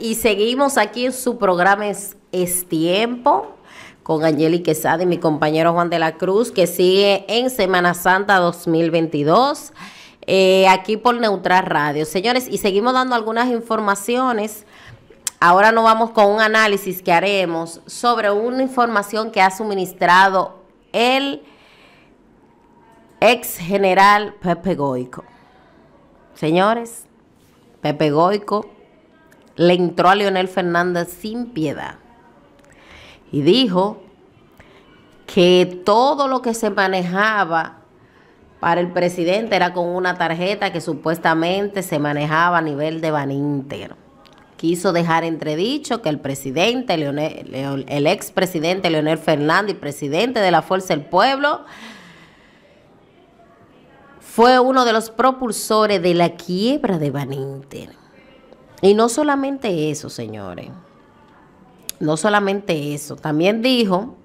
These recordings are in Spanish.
y seguimos aquí en su programa Es, Tiempo con Angeli Quesada y mi compañero Juan de la Cruz, que sigue en Semana Santa 2022, eh, aquí por Neutral Radio. Señores, y seguimos dando algunas informaciones. Ahora nos vamos con un análisis que haremos sobre una información que ha suministrado el ex general Pepe Goico. Señores, Pepe Goico le entró a Leonel Fernández sin piedad y dijo que todo lo que se manejaba para el presidente era con una tarjeta que supuestamente se manejaba a nivel de Baninter. Quiso dejar entredicho que el presidente, Leonel, el expresidente Leonel Fernández, presidente de la Fuerza del Pueblo, fue uno de los propulsores de la quiebra de Baninter. Y no solamente eso, señores. No solamente eso. También dijo,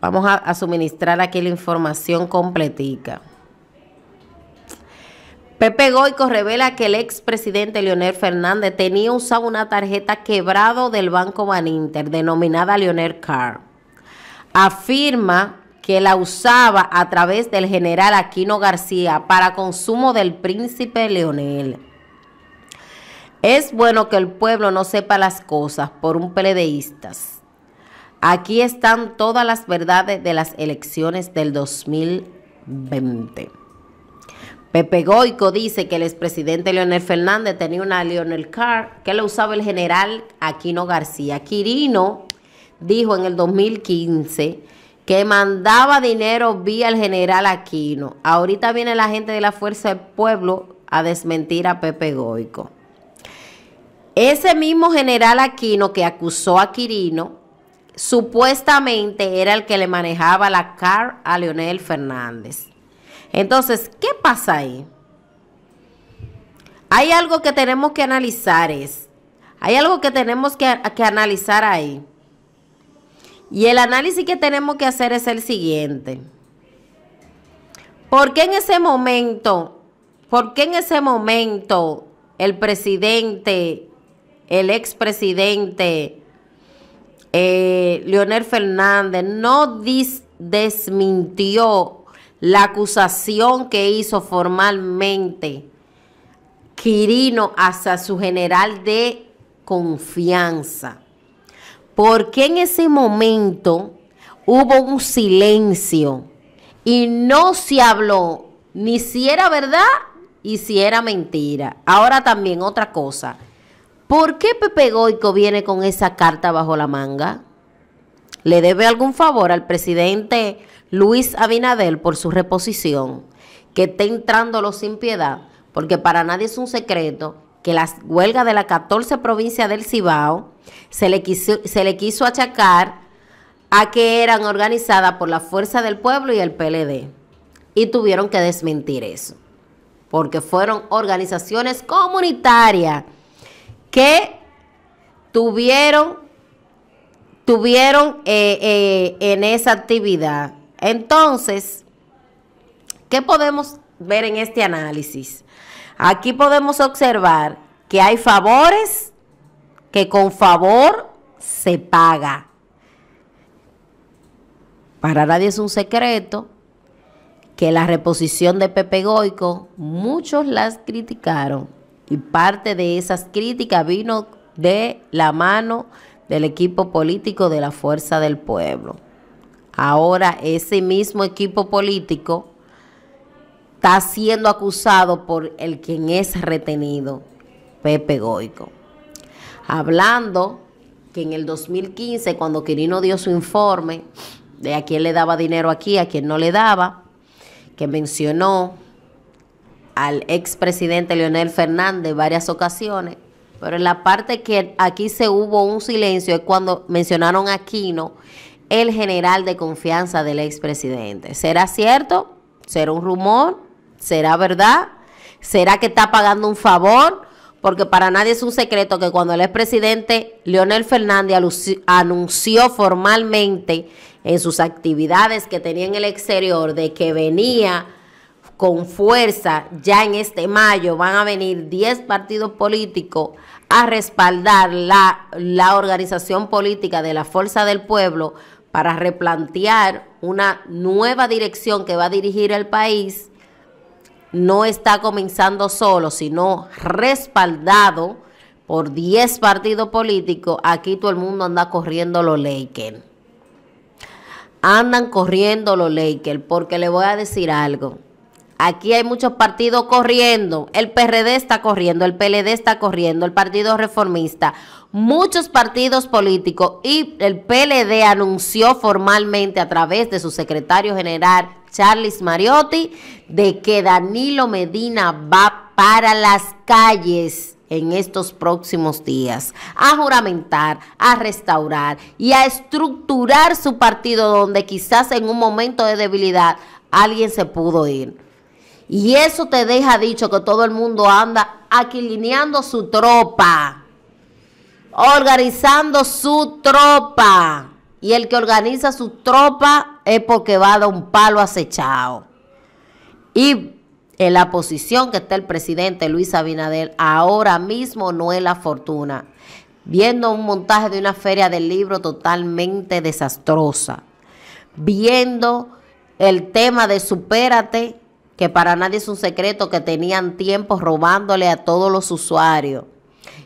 vamos a, suministrar aquí la información completica. Pepe Goico revela que el expresidente Leonel Fernández tenía usado una tarjeta quebrado del Banco Baninter, denominada Leonel Carr. Afirma que la usaba a través del general Aquino García para consumo del príncipe Leonel. Es bueno que el pueblo no sepa las cosas por un peledeístas. Aquí están todas las verdades de las elecciones del 2020. Pepe Goico dice que el expresidente Leonel Fernández tenía una Leonel Carr que la usaba el general Aquino García. Quirino dijo en el 2015 que mandaba dinero vía el general Aquino. Ahorita viene la gente de la Fuerza del Pueblo a desmentir a Pepe Goico. Ese mismo general Aquino que acusó a Quirino, supuestamente era el que le manejaba la CAR a Leonel Fernández. Entonces, ¿qué pasa ahí? Hay algo que tenemos que analizar es, hay algo que tenemos que, analizar ahí. Y el análisis que tenemos que hacer es el siguiente. ¿Por qué en ese momento, por qué en ese momento el presidente el expresidente eh, Leonel Fernández no desmintió la acusación que hizo formalmente Quirino hacia su general de confianza. Porque en ese momento hubo un silencio y no se habló ni si era verdad y si era mentira. Ahora también otra cosa. ¿Por qué Pepe Goico viene con esa carta bajo la manga? ¿Le debe algún favor al presidente Luis Abinadel por su reposición? Que esté entrándolo sin piedad, porque para nadie es un secreto que las huelgas de la 14 provincia del Cibao se le quiso, se le quiso achacar a que eran organizadas por la Fuerza del Pueblo y el PLD. Y tuvieron que desmentir eso, porque fueron organizaciones comunitarias que tuvieron, tuvieron eh, eh, en esa actividad. Entonces, ¿qué podemos ver en este análisis? Aquí podemos observar que hay favores que con favor se paga. Para nadie es un secreto que la reposición de Pepe Goico, muchos las criticaron, y parte de esas críticas vino de la mano del equipo político de la Fuerza del Pueblo. Ahora ese mismo equipo político está siendo acusado por el quien es retenido, Pepe Goico. Hablando que en el 2015, cuando Quirino dio su informe de a quién le daba dinero aquí, a quién no le daba, que mencionó al expresidente Leonel Fernández varias ocasiones, pero en la parte que aquí se hubo un silencio es cuando mencionaron a Aquino, el general de confianza del expresidente. ¿Será cierto? ¿Será un rumor? ¿Será verdad? ¿Será que está pagando un favor? Porque para nadie es un secreto que cuando el expresidente Leonel Fernández anunció formalmente en sus actividades que tenía en el exterior de que venía con fuerza ya en este mayo van a venir 10 partidos políticos a respaldar la, organización política de la Fuerza del Pueblo para replantear una nueva dirección que va a dirigir el país, no está comenzando solo, sino respaldado por 10 partidos políticos. Aquí todo el mundo anda corriendo los Lakers. Andan corriendo los Lakers, porque le voy a decir algo. Aquí hay muchos partidos corriendo. El PRD está corriendo, el PLD está corriendo, el Partido Reformista, muchos partidos políticos y el PLD anunció formalmente a través de su secretario general Charles Mariotti de que Danilo Medina va para las calles en estos próximos días, a juramentar, a restaurar y a estructurar su partido donde quizás en un momento de debilidad alguien se pudo ir. Y eso te deja dicho que todo el mundo anda aquilineando su tropa, organizando su tropa. Y el que organiza su tropa es porque va a dar un palo acechado. Y en la posición que está el presidente Luis Abinader ahora mismo no es la fortuna. Viendo un montaje de una feria del libro totalmente desastrosa. Viendo el tema de supérate que para nadie es un secreto que tenían tiempo robándole a todos los usuarios.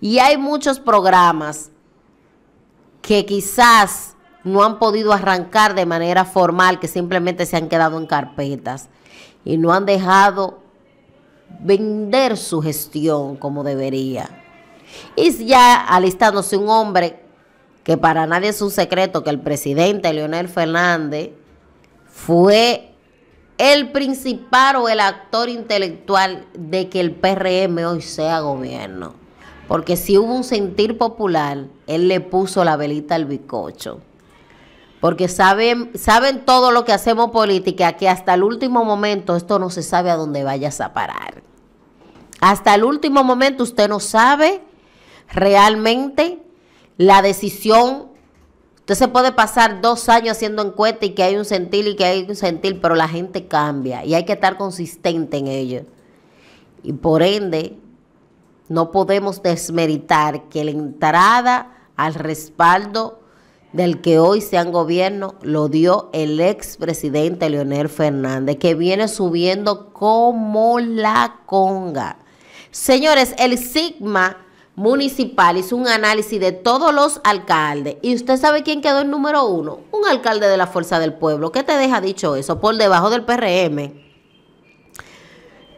Y hay muchos programas que quizás no han podido arrancar de manera formal, que simplemente se han quedado en carpetas y no han dejado vender su gestión como debería. Y ya alistándose un hombre que para nadie es un secreto que el presidente Leonel Fernández fue el principal o el actor intelectual de que el PRM hoy sea gobierno. Porque si hubo un sentir popular, él le puso la velita al bicocho. Porque saben, saben todo lo que hacemos política, que hasta el último momento esto no se sabe a dónde vayas a parar. Hasta el último momento usted no sabe realmente la decisión se puede pasar dos años haciendo encuestas y que hay un sentir y que hay un sentir, pero la gente cambia y hay que estar consistente en ello. Y por ende, no podemos desmeritar que la entrada al respaldo del que hoy en gobierno lo dio el expresidente Leonel Fernández, que viene subiendo como la conga. Señores, el Sigma municipal hizo un análisis de todos los alcaldes. ¿Y usted sabe quién quedó en número uno? Un alcalde de la Fuerza del Pueblo. ¿Qué te deja dicho eso? Por debajo del PRM.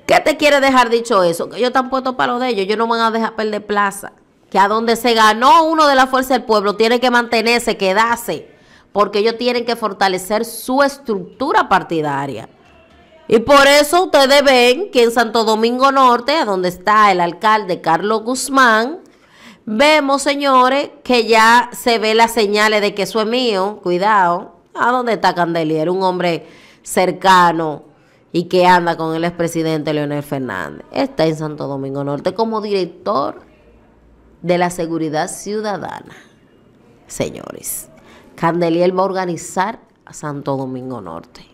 ¿Qué te quiere dejar dicho eso? Que ellos están puestos para lo de ellos. yo no van a dejar perder plaza. Que a donde se ganó uno de la Fuerza del Pueblo tiene que mantenerse, quedarse. Porque ellos tienen que fortalecer su estructura partidaria. Y por eso ustedes ven que en Santo Domingo Norte, a donde está el alcalde Carlos Guzmán, vemos, señores, que ya se ve las señales de que eso es mío. Cuidado. ¿A dónde está Candelier? Un hombre cercano y que anda con el expresidente Leonel Fernández. Está en Santo Domingo Norte como director de la Seguridad Ciudadana. Señores, Candelier va a organizar a Santo Domingo Norte.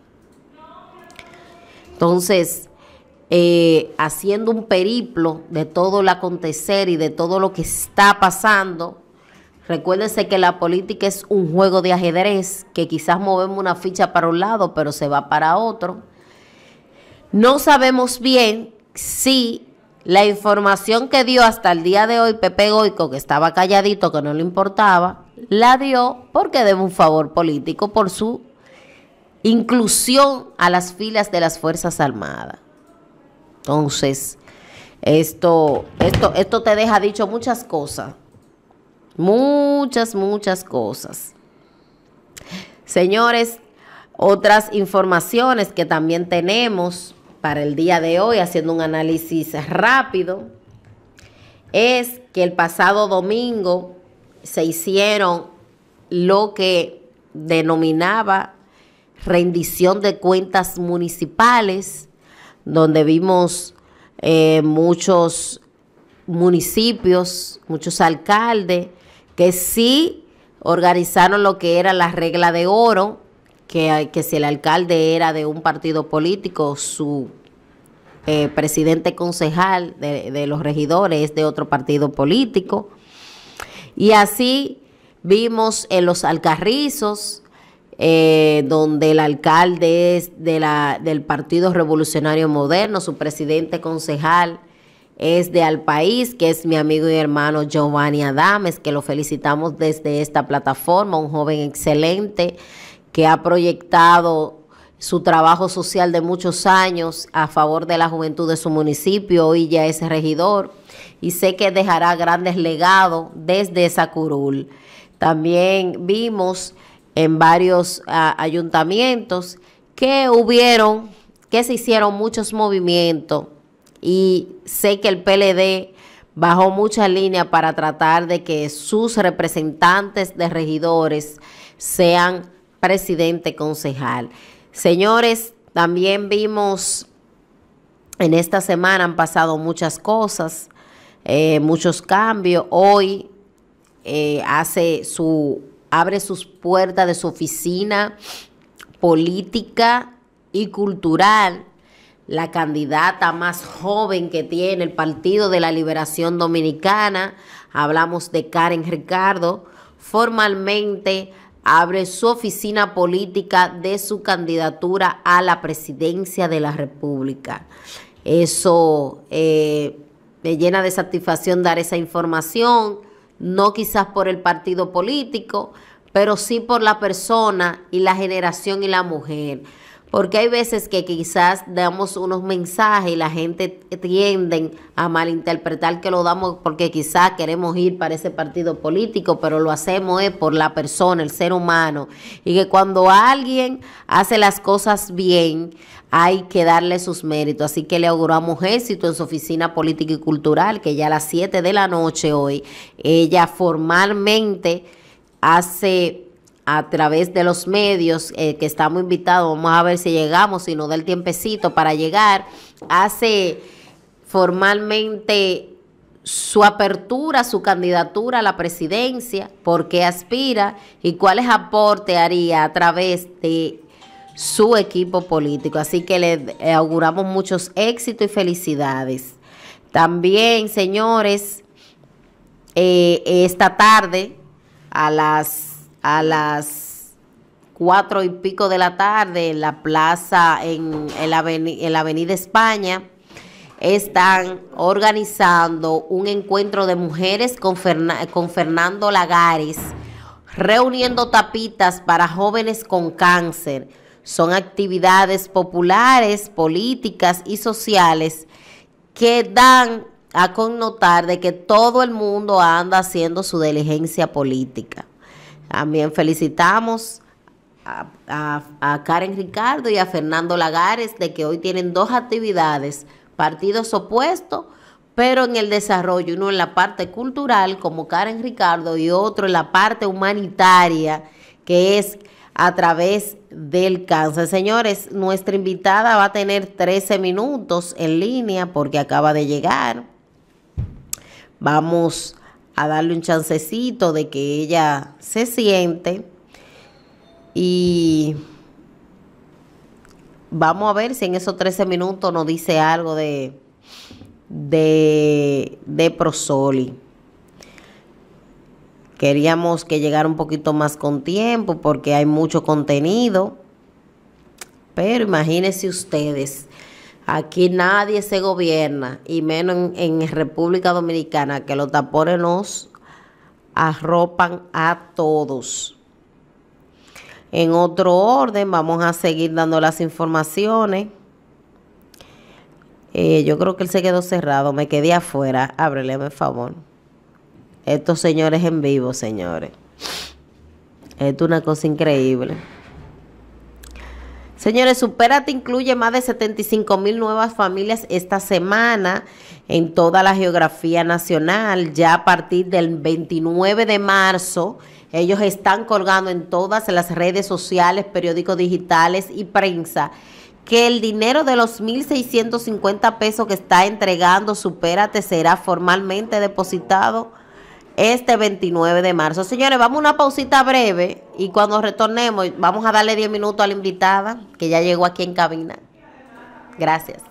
Entonces, eh, haciendo un periplo de todo el acontecer y de todo lo que está pasando. Recuérdense que la política es un juego de ajedrez, que quizás movemos una ficha para un lado, pero se va para otro. No sabemos bien si la información que dio hasta el día de hoy Pepe Goico, que estaba calladito, que no le importaba, la dio porque debe un favor político por su inclusión a las filas de las Fuerzas Armadas. Entonces, esto, esto, esto te deja dicho muchas cosas. Muchas, muchas cosas. Señores, otras informaciones que también tenemos para el día de hoy, haciendo un análisis rápido, es que el pasado domingo se hicieron lo que denominaba rendición de cuentas municipales, donde vimos eh, muchos municipios, muchos alcaldes que sí organizaron lo que era la regla de oro, que, que si el alcalde era de un partido político, su eh, presidente concejal de, de los regidores es de otro partido político. Y así vimos en los alcarrizos, eh, donde el alcalde es de la, del Partido Revolucionario Moderno, su presidente concejal es de Al País, que es mi amigo y hermano Giovanni Adames, que lo felicitamos desde esta plataforma, un joven excelente que ha proyectado su trabajo social de muchos años a favor de la juventud de su municipio, y ya es regidor y sé que dejará grandes legados desde esa curul. También vimos en varios ah, ayuntamientos que hubieron, que se hicieron muchos movimientos y sé que el PLD bajó mucha línea para tratar de que sus representantes de regidores sean presidente concejal. Señores, también vimos en esta semana han pasado muchas cosas, eh, muchos cambios. Hoy eh, hace su abre sus puertas de su oficina política y cultural, la candidata más joven que tiene el Partido de la Liberación Dominicana, hablamos de Karen Ricardo, formalmente abre su oficina política de su candidatura a la presidencia de la República. Eso eh, me llena de satisfacción dar esa información no quizás por el partido político, pero sí por la persona y la generación y la mujer. Porque hay veces que quizás damos unos mensajes y la gente tiende a malinterpretar que lo damos porque quizás queremos ir para ese partido político, pero lo hacemos es por la persona, el ser humano. Y que cuando alguien hace las cosas bien, hay que darle sus méritos. Así que le auguramos éxito en su oficina política y cultural, que ya a las 7 de la noche hoy, ella formalmente hace a través de los medios eh, que estamos invitados, vamos a ver si llegamos, si no del el tiempecito para llegar, hace formalmente su apertura, su candidatura a la presidencia, por qué aspira y cuáles aportes haría a través de su equipo político. Así que le auguramos muchos éxitos y felicidades. También, señores, eh, esta tarde a las a las cuatro y pico de la tarde en la plaza, en, la, avenida, España, están organizando un encuentro de mujeres con, con Fernando Lagares, reuniendo tapitas para jóvenes con cáncer. Son actividades populares, políticas y sociales que dan a connotar de que todo el mundo anda haciendo su diligencia política. También felicitamos a, Karen Ricardo y a Fernando Lagares de que hoy tienen dos actividades, partidos opuestos, pero en el desarrollo, uno en la parte cultural como Karen Ricardo y otro en la parte humanitaria que es a través del cáncer. Señores, nuestra invitada va a tener 13 minutos en línea porque acaba de llegar. Vamos a a darle un chancecito de que ella se siente y vamos a ver si en esos 13 minutos nos dice algo de, de, de Prosoli. Queríamos que llegara un poquito más con tiempo porque hay mucho contenido. Pero imagínense ustedes, Aquí nadie se gobierna, y menos en, República Dominicana, que los tapones nos arropan a todos. En otro orden, vamos a seguir dando las informaciones. Eh, yo creo que él se quedó cerrado, me quedé afuera. Ábrele, por favor. Estos señores en vivo, señores. Esto es una cosa increíble. Señores, Superate incluye más de 75 mil nuevas familias esta semana en toda la geografía nacional. Ya a partir del 29 de marzo, ellos están colgando en todas las redes sociales, periódicos digitales y prensa que el dinero de los 1.650 pesos que está entregando Supérate será formalmente depositado este 29 de marzo. Señores, vamos a una pausita breve y cuando retornemos vamos a darle 10 minutos a la invitada que ya llegó aquí en cabina. Gracias.